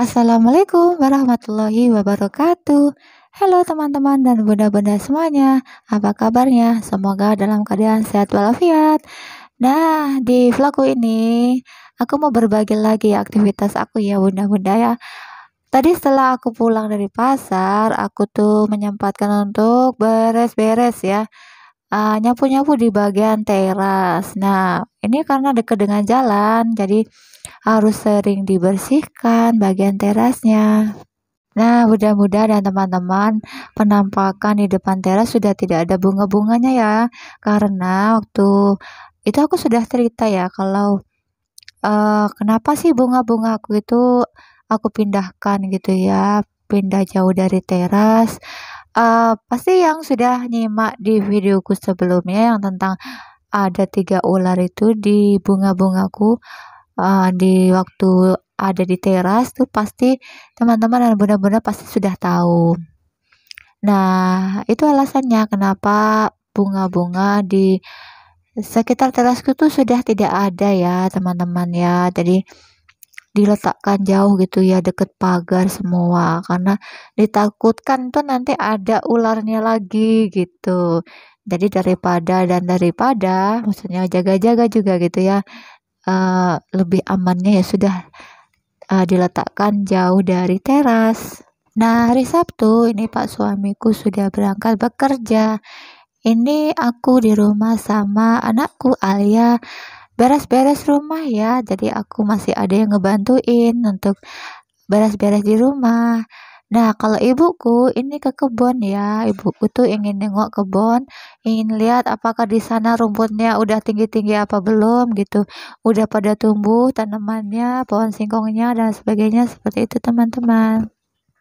Assalamualaikum warahmatullahi wabarakatuh. Halo teman-teman dan bunda-bunda semuanya. Apa kabarnya? Semoga dalam keadaan sehat walafiat. Nah, di vlogku ini aku mau berbagi lagi aktivitas aku ya bunda-bunda ya. Tadi setelah aku pulang dari pasar, aku tuh menyempatkan untuk beres-beres ya. Eh, nyapu-nyapu uh, di bagian teras. Nah, ini karena dekat dengan jalan, jadi harus sering dibersihkan bagian terasnya. Nah, mudah-mudahan dan ya, teman-teman penampakan di depan teras sudah tidak ada bunga-bunganya ya. Karena waktu itu aku sudah cerita ya kalau uh, kenapa sih bunga-bunga aku itu aku pindahkan gitu ya, pindah jauh dari teras. Uh, pasti yang sudah nyimak di videoku sebelumnya yang tentang ada tiga ular itu di bunga-bungaku uh, di waktu ada di teras tuh pasti teman-teman dan bunda-bunda pasti sudah tahu. Nah, itu alasannya kenapa bunga-bunga di sekitar terasku tuh sudah tidak ada ya, teman-teman ya. Jadi diletakkan jauh gitu ya deket pagar semua karena ditakutkan tuh nanti ada ularnya lagi gitu jadi daripada dan daripada maksudnya jaga-jaga juga gitu ya Eh, lebih amannya ya sudah uh, diletakkan jauh dari teras. Nah, hari Sabtu ini Pak suamiku sudah berangkat bekerja. Ini aku di rumah sama anakku Alia beres-beres rumah ya. Jadi aku masih ada yang ngebantuin untuk beres-beres di rumah. Nah, kalau ibuku ini ke kebun ya. Ibuku tuh ingin nengok kebun, ingin lihat apakah di sana rumputnya udah tinggi-tinggi apa belum gitu. Udah pada tumbuh tanamannya, pohon singkongnya dan sebagainya seperti itu, teman-teman.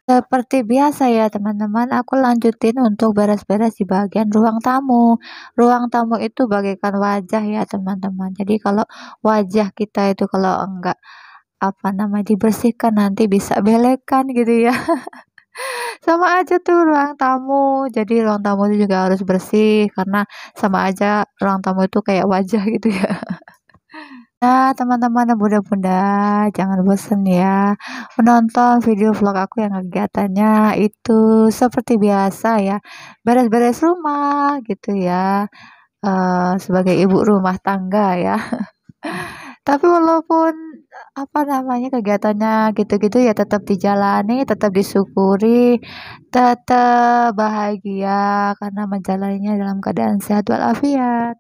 Seperti biasa ya teman-teman, aku lanjutin untuk beres-beres di bagian ruang tamu. Ruang tamu itu bagaikan wajah ya teman-teman. Jadi kalau wajah kita itu kalau enggak apa nama dibersihkan nanti bisa belekan gitu ya sama aja tuh ruang tamu jadi ruang tamu itu juga harus bersih karena sama aja ruang tamu itu kayak wajah gitu ya Nah, teman-teman dan bunda-bunda, jangan bosan ya menonton video vlog aku yang kegiatannya itu seperti biasa ya, beres-beres rumah gitu ya, uh, sebagai ibu rumah tangga ya. Tapi walaupun apa namanya kegiatannya gitu-gitu ya tetap dijalani, tetap disyukuri, tetap bahagia karena menjalannya dalam keadaan sehat walafiat.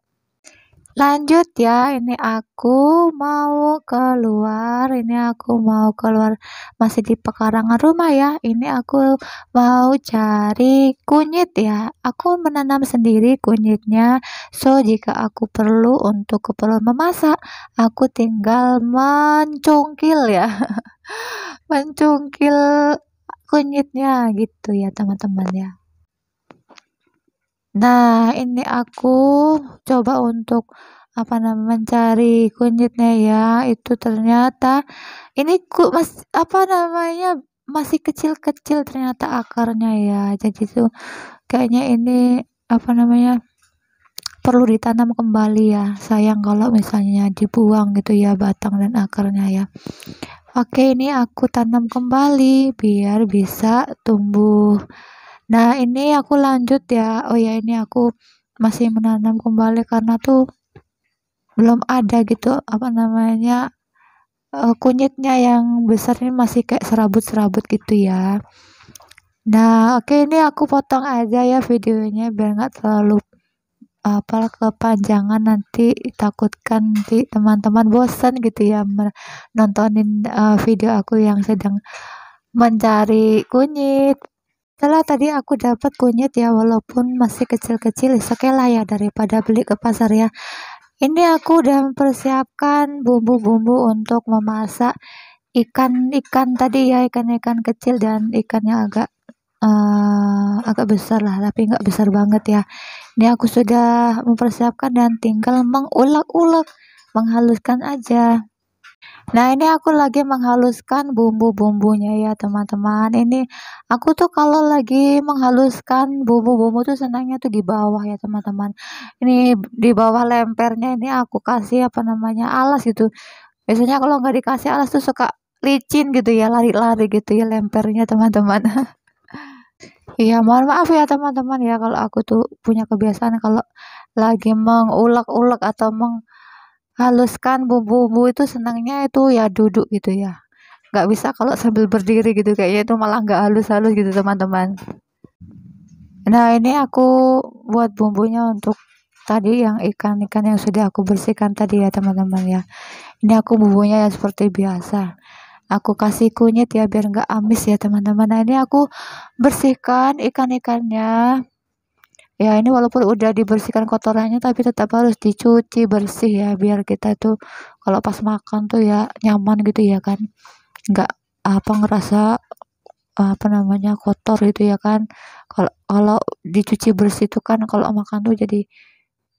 Lanjut ya, ini aku mau keluar, ini aku mau keluar masih di pekarangan rumah ya. Ini aku mau cari kunyit ya. Aku menanam sendiri kunyitnya. So, jika aku perlu untuk keperluan memasak, aku tinggal mencungkil ya. mencungkil kunyitnya gitu ya, teman-teman ya. Nah, ini aku coba untuk apa namanya mencari kunyitnya ya. Itu ternyata ini ku mas apa namanya masih kecil-kecil ternyata akarnya ya. Jadi tuh kayaknya ini apa namanya perlu ditanam kembali ya. Sayang kalau misalnya dibuang gitu ya batang dan akarnya ya. Oke, ini aku tanam kembali biar bisa tumbuh Nah, ini aku lanjut ya. Oh ya, ini aku masih menanam kembali karena tuh belum ada gitu apa namanya uh, kunyitnya yang besar ini masih kayak serabut-serabut gitu ya. Nah, oke okay, ini aku potong aja ya videonya biar nggak terlalu apa kepanjangan nanti takutkan nanti teman-teman bosan gitu ya menontonin uh, eh, video aku yang sedang mencari kunyit setelah tadi aku dapat kunyit ya walaupun masih kecil-kecil oke lah ya daripada beli ke pasar ya. Ini aku udah mempersiapkan bumbu-bumbu untuk memasak ikan-ikan tadi ya ikan-ikan kecil dan ikan yang agak uh, agak besar lah tapi nggak besar banget ya. Ini aku sudah mempersiapkan dan tinggal mengulek-ulek menghaluskan aja. Nah ini aku lagi menghaluskan bumbu-bumbunya ya teman-teman Ini aku tuh kalau lagi menghaluskan bumbu-bumbu tuh senangnya tuh di bawah ya teman-teman Ini di bawah lempernya ini aku kasih apa namanya alas gitu Biasanya kalau nggak dikasih alas tuh suka licin gitu ya lari-lari gitu ya lempernya teman-teman Iya mohon maaf ya teman-teman ya kalau aku tuh punya kebiasaan kalau lagi mengulek-ulek atau meng haluskan bumbu-bumbu itu senangnya itu ya duduk gitu ya nggak bisa kalau sambil berdiri gitu kayaknya itu malah nggak halus-halus gitu teman-teman nah ini aku buat bumbunya untuk tadi yang ikan-ikan yang sudah aku bersihkan tadi ya teman-teman ya ini aku bumbunya ya seperti biasa aku kasih kunyit ya biar nggak amis ya teman-teman nah ini aku bersihkan ikan-ikannya ya ini walaupun udah dibersihkan kotorannya tapi tetap harus dicuci bersih ya biar kita tuh kalau pas makan tuh ya nyaman gitu ya kan nggak apa ngerasa apa namanya kotor gitu ya kan kalau kalau dicuci bersih tuh kan kalau makan tuh jadi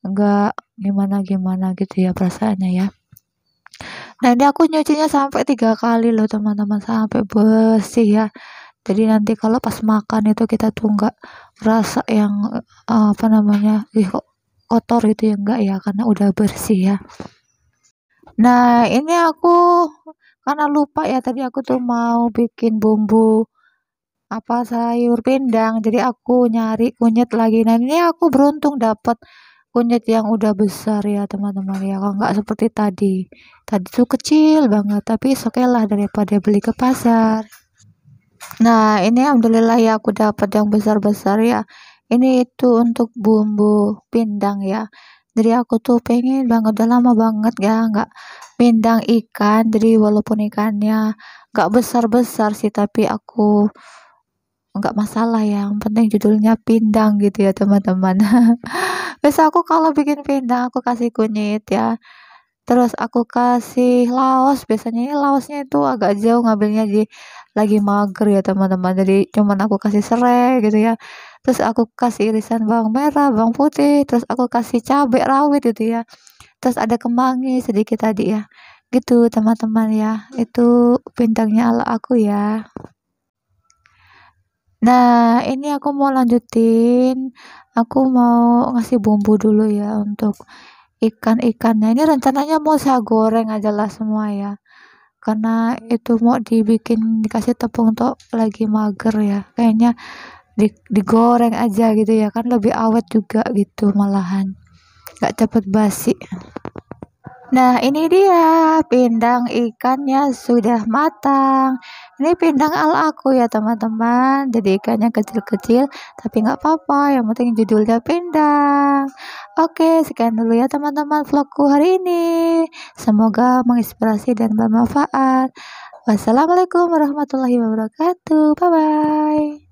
nggak gimana gimana gitu ya perasaannya ya nah ini aku nyucinya sampai tiga kali loh teman-teman sampai bersih ya jadi nanti kalau pas makan itu kita tuh nggak rasa yang uh, apa namanya ih kok kotor gitu ya enggak ya karena udah bersih ya nah ini aku karena lupa ya tadi aku tuh mau bikin bumbu apa sayur pindang jadi aku nyari kunyit lagi nah ini aku beruntung dapat kunyit yang udah besar ya teman-teman ya kalau nggak seperti tadi tadi tuh kecil banget tapi sokelah daripada beli ke pasar Nah, ini alhamdulillah ya aku dapat yang besar-besar ya. Ini itu untuk bumbu pindang ya. Jadi aku tuh pengen banget udah lama banget ya nggak pindang ikan. Jadi walaupun ikannya nggak besar-besar sih tapi aku nggak masalah ya. Yang penting judulnya pindang gitu ya teman-teman. Biasa aku kalau bikin pindang aku kasih kunyit ya terus aku kasih laos biasanya ini laosnya itu agak jauh ngambilnya di lagi mager ya teman-teman jadi cuman aku kasih serai gitu ya terus aku kasih irisan bawang merah bawang putih terus aku kasih cabai rawit gitu ya terus ada kemangi sedikit tadi ya gitu teman-teman ya itu bintangnya ala aku ya Nah, ini aku mau lanjutin. Aku mau ngasih bumbu dulu ya untuk ikan-ikannya ini rencananya mau saya goreng aja lah semua ya karena itu mau dibikin dikasih tepung tuh lagi mager ya kayaknya di, digoreng aja gitu ya kan lebih awet juga gitu malahan gak cepet basi Nah ini dia pindang ikannya sudah matang Ini pindang al aku ya teman-teman Jadi ikannya kecil-kecil Tapi gak apa-apa yang penting judulnya pindang Oke, sekian dulu ya teman-teman vlogku hari ini. Semoga menginspirasi dan bermanfaat. Wassalamualaikum warahmatullahi wabarakatuh. Bye-bye.